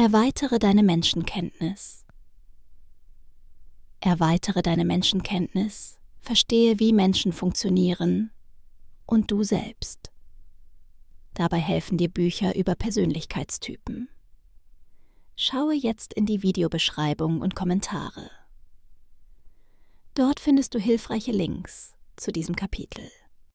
Erweitere deine Menschenkenntnis. Erweitere deine Menschenkenntnis, verstehe, wie Menschen funktionieren und du selbst. Dabei helfen dir Bücher über Persönlichkeitstypen. Schaue jetzt in die Videobeschreibung und Kommentare. Dort findest du hilfreiche Links zu diesem Kapitel.